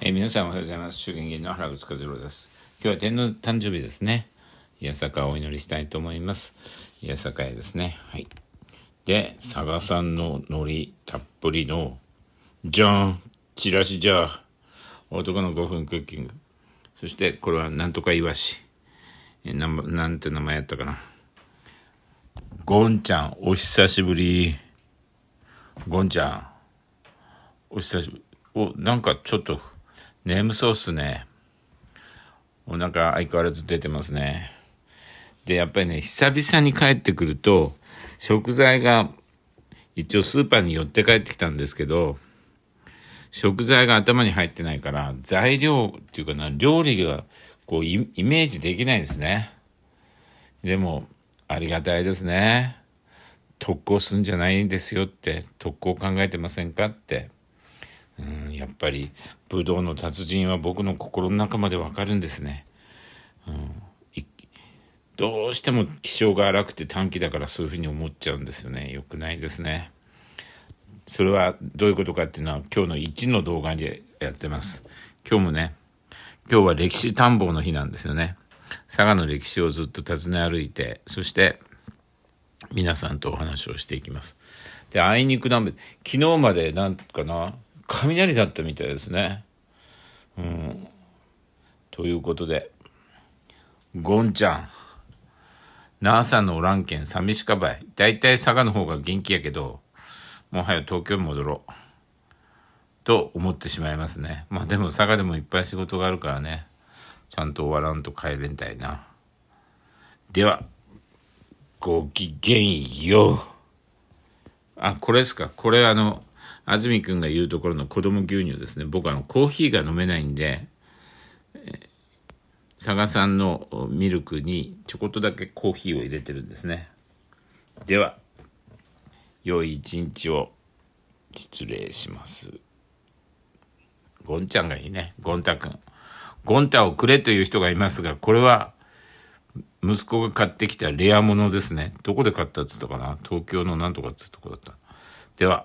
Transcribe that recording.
えー、皆さんおはようございます。衆議院の原口和郎です。今日は天皇誕生日ですね。八坂をお祈りしたいと思います。八坂屋ですね。はい。で、佐賀さんの海苔たっぷりの、じゃんチラシじゃ男の5分クッキング。そして、これはなんとかいわし。えなん、なんて名前やったかな。ゴンちゃん、お久しぶり。ゴンちゃん、お久しぶり。お、なんかちょっと、眠そうっすね。お腹相変わらず出てますね。で、やっぱりね、久々に帰ってくると、食材が、一応スーパーに寄って帰ってきたんですけど、食材が頭に入ってないから、材料っていうかな、料理が、こうイ、イメージできないですね。でも、ありがたいですね。特攻すんじゃないんですよって、特攻考えてませんかって。うん、やっぱり武道の達人は僕の心の中までわかるんですね。うん、どうしても気性が荒くて短気だからそういうふうに思っちゃうんですよね。良くないですね。それはどういうことかっていうのは今日の1の動画でやってます。今日もね、今日は歴史探訪の日なんですよね。佐賀の歴史をずっと訪ね歩いて、そして皆さんとお話をしていきます。で、あいにくなん昨日までなんかな、雷だったみたいですね。うん。ということで、ゴンちゃん、ナーさんのおらんけん、寂しかばい。だいたい佐賀の方が元気やけど、もはや東京に戻ろう。と思ってしまいますね。まあでも佐賀でもいっぱい仕事があるからね。ちゃんと終わらんと帰れんたいな。では、ごきげんよう。あ、これですか。これあの、安住くんが言うところの子供牛乳ですね。僕あの、コーヒーが飲めないんで、佐賀さんのミルクにちょこっとだけコーヒーを入れてるんですね。では、良い一日を失礼します。ゴンちゃんがいいね。ゴンタくん。ゴンタをくれという人がいますが、これは息子が買ってきたレアものですね。どこで買ったっつったかな東京のなんとかっつうとこだった。では。